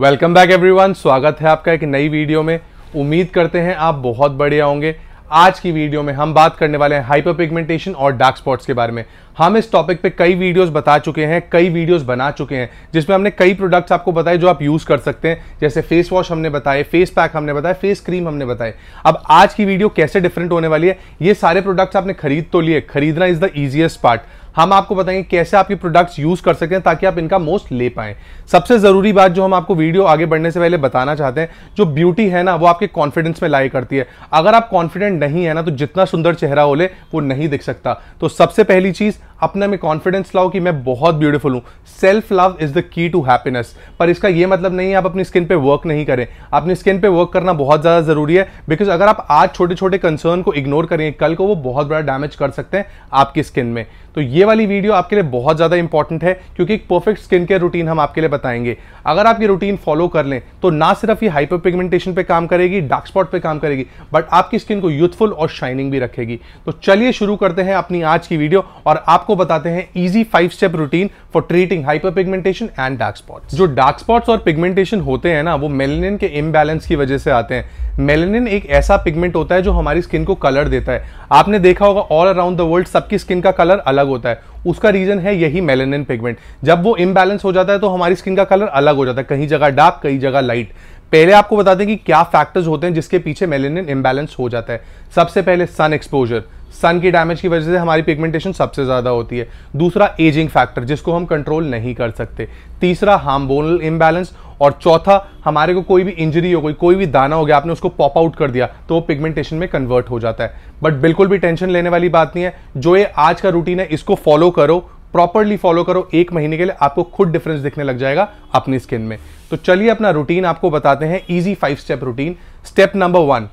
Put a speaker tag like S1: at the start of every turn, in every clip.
S1: welcome back everyone स्वागत है आपका एक नई वीडियो में उम्मीद करते हैं आप बहुत बढ़िया होंगे आज की वीडियो में हम बात करने वाले हैं हाइपर पिगमेंटेशन और डार्क स्पॉट्स के बारे में हम इस टॉपिक पे कई वीडियोस बता चुके हैं कई वीडियोस बना चुके हैं जिसमें हमने कई प्रोडक्ट्स आपको बताए जो आप यूज़ कर सकते हैं जैसे फेस वॉश हमने बताए फेस पैक हमने बताया फेस क्रीम हमने बताए अब आज की वीडियो कैसे डिफरेंट होने वाली है ये सारे प्रोडक्ट्स आपने खरीद तो लिए खरीदना इज द ईजिएस्ट पार्ट हम आपको बताएंगे कैसे आपके प्रोडक्ट्स यूज कर सकते हैं ताकि आप इनका मोस्ट ले पाए सबसे जरूरी बात जो हम आपको वीडियो आगे बढ़ने से पहले बताना चाहते हैं जो ब्यूटी है ना वो आपके कॉन्फिडेंस में लाई करती है अगर आप कॉन्फिडेंट नहीं है ना तो जितना सुंदर चेहरा हो ले वो नहीं दिख सकता तो सबसे पहली चीज अपने में कॉन्फिडेंस लाओ कि मैं बहुत ब्यूटीफुल हूँ self love is the key to happiness पर इसका ये मतलब नहीं है आप अपनी स्किन पे वर्क नहीं करें अपनी स्किन पे वर्क करना बहुत ज़्यादा ज़रूरी है बिकॉज अगर आप आज छोटे छोटे कंसर्न को इग्नोर करें कल को वो बहुत बड़ा डैमेज कर सकते हैं आपकी स्किन में तो ये वाली वीडियो आपके लिए बहुत ज़्यादा इंपॉर्टेंट है क्योंकि एक परफेक्ट स्किन केयर रूटीन हम आपके लिए बताएंगे अगर आप ये रूटीन फॉलो कर लें तो ना सिर्फ ये हाइपर पिगमेंटेशन पे काम करेगी डार्क स्पॉट पे काम करेगी बट आपकी स्किन को यूथफुल और शाइनिंग भी रखेगी तो चलिए शुरू करते हैं अपनी आज की वीडियो और आप आपको बताते हैं easy five step routine for treating hyperpigmentation and dark spots जो डार्क स्पॉट्स और पिगमेंटेशन होते हैं ना वो मेलेनिन के इम्बैलेंस की वजह से आते हैं मेलेनिन एक ऐसा पिगमेंट होता है जो हमारी स्किन को कलर देता है आपने देखा होगा ऑल अराउंड द वर्ल्ड सबकी स्किन का कलर अलग होता है उसका रीजन है यही मेलेनिन पिगमेंट जब वो इम्बैलेंस हो जाता है तो हमारी स्किन का कलर अलग हो जाता है कहीं जगह डार्क कहीं जगह लाइट पहले आपको बता दें कि क्या फैक्टर्स होते हैं जिसके पीछे मेलेनिन इम्बैलेंस हो जाता है सबसे पहले सन एक्सपोजर सन की डैमेज की वजह से हमारी पिगमेंटेशन सबसे ज़्यादा होती है दूसरा एजिंग फैक्टर जिसको हम कंट्रोल नहीं कर सकते तीसरा हार्मोनल इम्बैलेंस और चौथा हमारे को कोई भी इंजरी हो गई कोई भी दाना हो गया आपने उसको पॉप आउट कर दिया तो वो पिगमेंटेशन में कन्वर्ट हो जाता है बट बिल्कुल भी टेंशन लेने वाली बात नहीं है जो ये आज का रूटीन है इसको फॉलो करो प्रॉपरली फॉलो करो एक महीने के लिए आपको खुद डिफरेंस दिखने लग जाएगा अपनी स्किन में तो चलिए अपना रूटीन आपको बताते हैं easy five step routine step number one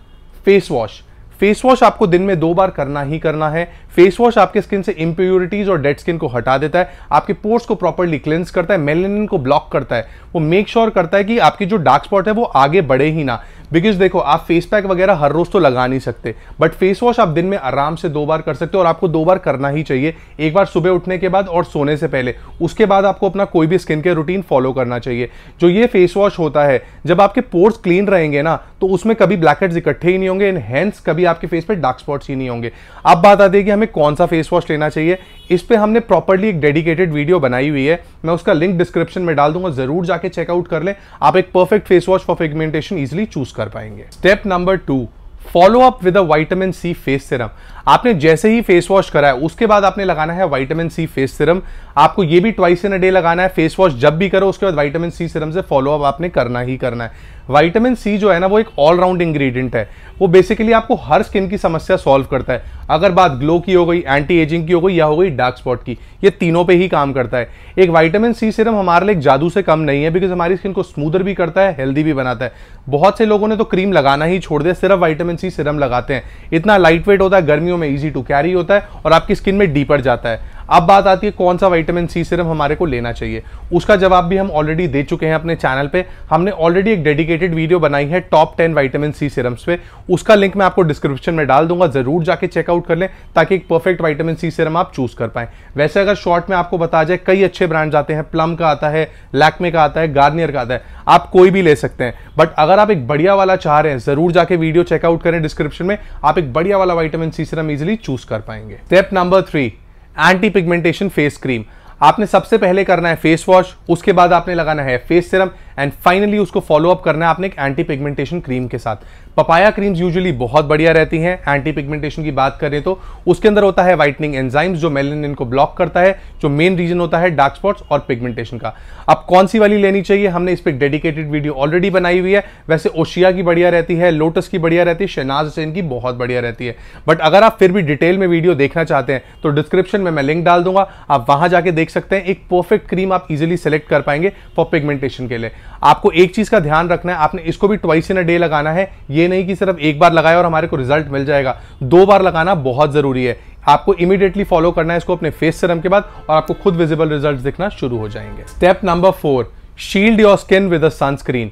S1: face wash face wash आपको दिन में दो बार करना ही करना है फेस वॉश आपके स्किन से इंप्योरिटीज और डेड स्किन को हटा देता है आपके पोर्स को प्रॉपरली क्लेंस करता है मेलेनिन को ब्लॉक करता है वो मेक श्योर sure करता है कि आपकी जो डार्क स्पॉट है वो आगे बढ़े ही ना बिकॉज देखो आप फेस पैक वगैरह हर रोज तो लगा नहीं सकते बट फेस वॉश आप दिन में आराम से दो बार कर सकते हो और आपको दो बार करना ही चाहिए एक बार सुबह उठने के बाद और सोने से पहले उसके बाद आपको अपना कोई भी स्किन केयर रूटीन फॉलो करना चाहिए जो ये फेस वॉश होता है जब आपके पोर्स क्लीन रहेंगे ना तो उसमें कभी ब्लैक हेड्स इकट्ठे ही नहीं होंगे एंड हैंड्स कभी आपके फेस पर डार्क स्पॉट्स ही नहीं होंगे अब बात आती है कि हमें कौन सा फेस वॉश लेना चाहिए इस पर हमने प्रॉपरली एक डेडिकेटेड वीडियो बनाई हुई है मैं उसका लिंक डिस्क्रिप्शन में डाल दूंगा जरूर जाके चेकआउट कर लें आप एक perfect face wash for pigmentation easily choose कर पाएंगे step number two follow up with a vitamin C face serum आपने जैसे ही फेस वॉश कराया उसके बाद आपने लगाना है वाइटामिन सी फेस सिरम आपको ये भी ट्वाइस इन अ डे लगाना है फेस वॉश जब भी करो उसके बाद वाइटामिन सी सिरम से फॉलो अप आपने करना ही करना है वाइटामिन सी जो है ना वो एक ऑलराउंड इंग्रेडिएंट है वो बेसिकली आपको हर स्किन की समस्या सॉल्व करता है अगर बात ग्लो की हो गई एंटी एजिंग की हो गई या हो गई डार्क स्पॉट की ये तीनों पे ही काम करता है एक वाइटामिन सी सिरम हमारे लिए जादू से कम नहीं है बिकॉज हमारी स्किन को स्मूदर भी करता है हेल्दी भी बनाता है बहुत से लोगों ने तो क्रीम लगाना ही छोड़ दिया सिर्फ वाइटामिन सी सिरम लगाते हैं इतना लाइट वेट होता है गर्मियों में ईजी टू कैरी होता है और आपकी स्किन में डीपर जाता है अब बात आती है कौन सा विटामिन सी सिरम हमारे को लेना चाहिए उसका जवाब भी हम ऑलरेडी दे चुके हैं अपने चैनल पे हमने ऑलरेडी एक डेडिकेटेड वीडियो बनाई है top ten vitamin C serums पे उसका लिंक मैं आपको डिस्क्रिप्शन में डाल दूंगा जरूर जाके चेकआउट कर लें ताकि एक परफेक्ट वाइटामिन सी सिरम आप चूज कर पाए वैसे अगर शॉर्ट में आपको बता जाए कई अच्छे ब्रांड्स आते हैं प्लम का आता है लैकमे का आता है गार्नियर का आता है आप कोई भी ले सकते हैं बट अगर आप एक बढ़िया वाला चाह रहे हैं जरूर जाके वीडियो चेकआउट करें डिस्क्रिप्शन में आप एक बढ़िया वाला vitamin C serum easily choose कर पाएंगे step number three anti pigmentation face cream आपने सबसे पहले करना है फेस वॉश उसके बाद आपने लगाना है फेस सिरम एंड फाइनली उसको फॉलो अप करना है आपने एक एंटी पिगमेंटेशन क्रीम के साथ पपाया क्रीम्स यूजुअली बहुत बढ़िया रहती हैं एंटी पिगमेंटेशन की बात करें तो उसके अंदर होता है वाइटनिंग एंजाइम्स जो मेलेनिन को ब्लॉक करता है जो मेन रीजन होता है डार्क स्पॉट्स और पिगमेंटेशन का अब कौन सी वाली लेनी चाहिए हमने इस पर डेडिकेटेड वीडियो ऑलरेडी बनाई हुई है वैसे ओशिया की बढ़िया रहती है लोटस की बढ़िया रहती है शहनाज हुसैन की बहुत बढ़िया रहती है बट अगर आप फिर भी डिटेल में वीडियो देखना चाहते हैं तो डिस्क्रिप्शन में मैं लिंक डाल दूंगा आप वहां जाके देख सकते हैं एक परफेक्ट क्रीम आप इजिली सेलेक्ट कर पाएंगे फॉर पिगमेंटेशन के लिए आपको एक चीज का ध्यान रखना है आपने इसको भी ट्वाइस इन अ डे लगाना है ये नहीं कि सिर्फ एक बार लगाया और हमारे को रिजल्ट मिल जाएगा दो बार लगाना बहुत जरूरी है आपको इमीडिएटली फॉलो करना है इसको अपने फेस सिरम के बाद और आपको खुद विजिबल रिजल्ट दिखना शुरू हो जाएंगे step number four shield your skin with a sunscreen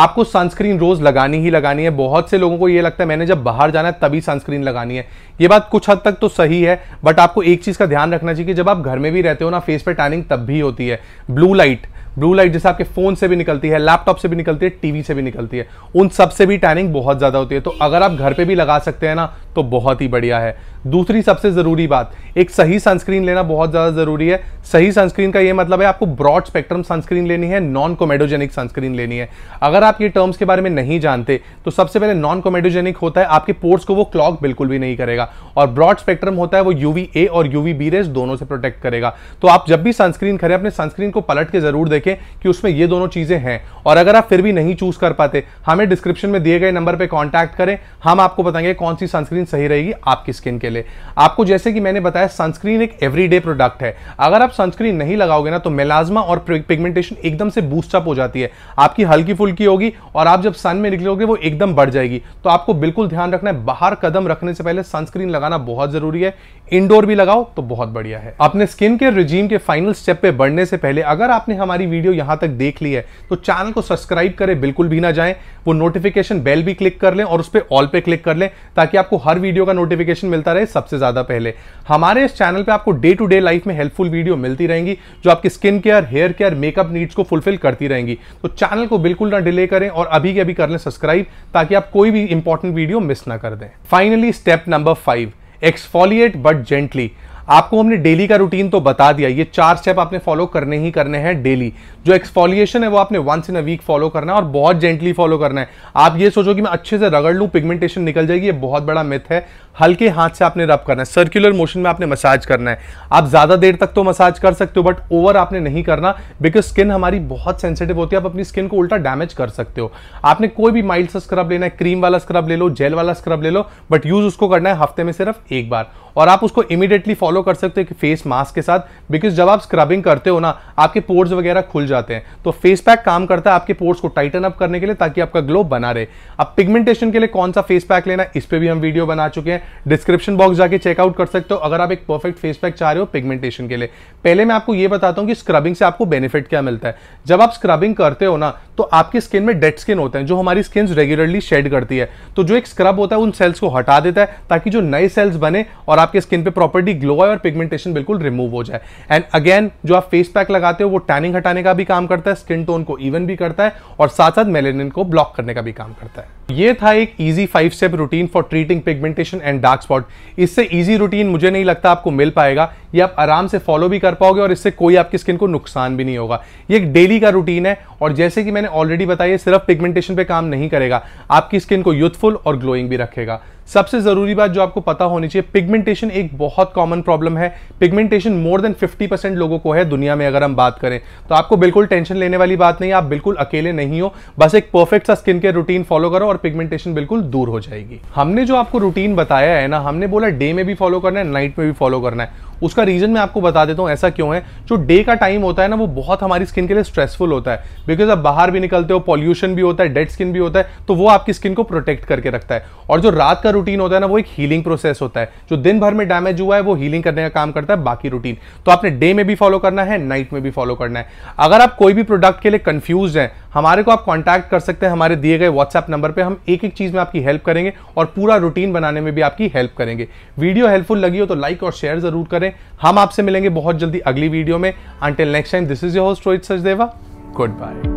S1: आपको सनस्क्रीन रोज लगानी ही लगानी है बहुत से लोगों को यह लगता है मैंने जब बाहर जाना है तभी सनस्क्रीन लगानी है ये बात कुछ हद तक तो सही है बट आपको एक चीज का ध्यान रखना चाहिए कि जब आप घर में भी रहते हो ना फेस पे टैनिंग तब भी होती है ब्लू लाइट ब्लू लाइट जैसे आपके फोन से भी निकलती है लैपटॉप से भी निकलती है टीवी से भी निकलती है उन सब से भी टैनिंग बहुत ज़्यादा होती है तो अगर आप घर पर भी लगा सकते हैं ना तो बहुत ही बढ़िया है दूसरी सबसे ज़रूरी बात एक सही सनस्क्रीन लेना बहुत ज़्यादा ज़रूरी है सही सनस्क्रीन का ये मतलब है आपको ब्रॉड स्पेक्ट्रम सनस्क्रीन लेनी है नॉन कोमेडोजेनिक सनस्क्रीन लेनी है अगर आप ये टर्म्स के बारे में नहीं जानते तो सबसे पहले नॉन कोमेडोजेनिक होता है आपके पोर्ट्स को वो क्लॉक बिल्कुल भी नहीं करेगा और ब्रॉड स्पेक्ट्रम होता है वो यूवी ए और यूवी बी रेस दोनों से प्रोटेक्ट करेगा तो आप जब भी सनस्क्रीन खरे अपने सनस्क्रीन को पलट के ज़रूर देखें कि उसमें ये दोनों चीज़ें हैं और अगर आप फिर भी नहीं चूज़ कर पाते हमें डिस्क्रिप्शन में दिए गए नंबर पर कॉन्टैक्ट करें हम आपको बताएंगे कौन सी सनस्क्रीन सनस्क्रीन सही रहेगी आपकी स्किन के लिए आपको जैसे कि मैंने बताया सनस्क्रीन एक एवरीडे प्रोडक्ट है अगर आप सनस्क्रीन नहीं लगाओगे ना तो मेलाजमा और पिगमेंटेशन एकदम से बूस्टअप हो जाती है आपकी हल्की फुल्की होगी और आप जब सन में निकलोगे वो एकदम बढ़ जाएगी तो आपको बिल्कुल ध्यान रखना है बाहर कदम रखने से पहले सनस्क्रीन लगाना बहुत जरूरी है इंडोर भी लगाओ तो बहुत बढ़िया है अपने स्किन के रिजीम के फाइनल स्टेप पे बढ़ने से पहले अगर आपने हमारी वीडियो यहां तक देख ली है तो चैनल को सब्सक्राइब करें बिल्कुल भी ना जाए वो नोटिफिकेशन बेल भी क्लिक कर लें और उस पर ऑल पे क्लिक कर लें ताकि आपको हर हर वीडियो का नोटिफिकेशन मिलता रहे सबसे ज़्यादा पहले हमारे इस चैनल पे आपको डे टू डे लाइफ में हेल्पफुल वीडियो मिलती रहेंगी जो आपकी skin care hair care makeup needs को फुलफिल करती रहेंगी तो चैनल को बिल्कुल ना डिले करें और अभी के अभी कर लें सब्सक्राइब ताकि आप कोई भी इंपॉर्टेंट वीडियो मिस ना कर दें finally step number five exfoliate but gently आपको हमने डेली का रूटीन तो बता दिया ये चार स्टेप आपने फॉलो करने ही करने हैं डेली जो एक्सफोलिएशन है वो आपने once in a week follow करना है और बहुत जेंटली फॉलो करना है आप ये सोचो कि मैं अच्छे से रगड़ लूँ पिगमेंटेशन निकल जाएगी ये बहुत बड़ा मिथ है हल्के हाथ से आपने रब करना है सर्कुलर मोशन में आपने मसाज करना है आप ज़्यादा देर तक तो मसाज कर सकते हो बट ओवर आपने नहीं करना बिकॉज स्किन हमारी बहुत सेंसिटिव होती है आप अपनी स्किन को उल्टा डैमेज कर सकते हो आपने कोई भी माइल्ड सा स्क्रब लेना है क्रीम वाला स्क्रब ले लो जेल वाला स्क्रब ले लो बट यूज़ उसको करना है हफ्ते में सिर्फ एक बार और आप उसको इमीडिएटली फॉलो फॉलो कर सकते हो कि फेस मास्क के साथ बिकॉज जब आप स्क्रबिंग करते हो ना आपके पोर्स वगैरह खुल जाते हैं तो फेस पैक काम करता है आपके पोर्स को टाइटन अप करने के लिए ताकि आपका ग्लो बना रहे अब पिगमेंटेशन के लिए कौन सा फेस पैक लेना इस पर भी हम वीडियो बना चुके हैं डिस्क्रिप्शन बॉक्स जाके चेकआउट कर सकते हो अगर आप एक परफेक्ट फेस पैक चाह रहे हो पिगमेंटेशन के लिए पहले मैं आपको यह बताता हूँ कि स्क्रबिंग से आपको बेनिफिट क्या मिलता है जब आप स्क्रबिंग करते हो ना तो आपकी स्किन में डेड स्किन होते हैं जो हमारी स्किन रेगुलरली शेड करती है तो जो एक स्क्रब होता है उन सेल्स को हटा देता है ताकि जो नए सेल्स बने और आपके स्किन पे प्रॉपर्टी ग्लो हुआ है और पिगमेंटेशन बिल्कुल रिमूव हो जाए एंड अगेन जो आप फेस पैक लगाते हो वो टैनिंग हटाने का भी काम करता है स्किन टोन को इवन भी करता है और साथ साथ मेलेनिन को ब्लॉक करने का भी काम करता है ये था एक easy five step routine for treating pigmentation and dark spot इससे इजी रूटीन मुझे नहीं लगता आपको मिल पाएगा ये आप आराम से फॉलो भी कर पाओगे और इससे कोई आपकी स्किन को नुकसान भी नहीं होगा ये एक डेली का रूटीन है और जैसे कि मैंने ऑलरेडी बताया सिर्फ पिगमेंटेशन पे काम नहीं करेगा आपकी स्किन को यूथफुल और ग्लोइंग भी रखेगा सबसे ज़रूरी बात जो आपको पता होनी चाहिए पिगमेंटेशन एक बहुत कॉमन प्रॉब्लम है पिगमेंटेशन मोर देन 50 परसेंट लोगों को है दुनिया में अगर हम बात करें तो आपको बिल्कुल टेंशन लेने वाली बात नहीं आप बिल्कुल अकेले नहीं हो बस एक परफेक्ट सा स्किन केयर रूटीन फॉलो करो और पिगमेंटेशन बिल्कुल दूर हो जाएगी हमने जो आपको रूटीन बताया है ना हमने बोला डे में भी फॉलो करना है नाइट में भी फॉलो करना है उसका रीज़न मैं आपको बता देता हूँ ऐसा क्यों है जो डे का टाइम होता है ना वो बहुत हमारी स्किन के लिए स्ट्रेसफुल होता है बिकॉज आप बाहर भी निकलते हो पॉल्यूशन भी होता है डेड स्किन भी होता है तो वो आपकी स्किन को प्रोटेक्ट करके रखता है और जो रात का रूटीन होता है ना वो एक हीलिंग प्रोसेस होता है जो दिन भर में डैमेज हुआ है वो हीलिंग करने का काम करता है बाकी रूटीन तो आपने डे में भी फॉलो करना है नाइट में भी फॉलो करना है अगर आप कोई भी प्रोडक्ट के लिए कंफ्यूज हैं हमारे को आप कॉन्टैक्ट कर सकते हैं हमारे दिए गए व्हाट्सएप नंबर पर हम एक एक चीज़ में आपकी हेल्प करेंगे और पूरा रूटीन बनाने में भी आपकी हेल्प करेंगे वीडियो हेल्पफुल लगी हो तो लाइक और शेयर जरूर करें हम आपसे मिलेंगे बहुत जल्दी अगली वीडियो में until next time this is your host Rohit Sachdeva good bye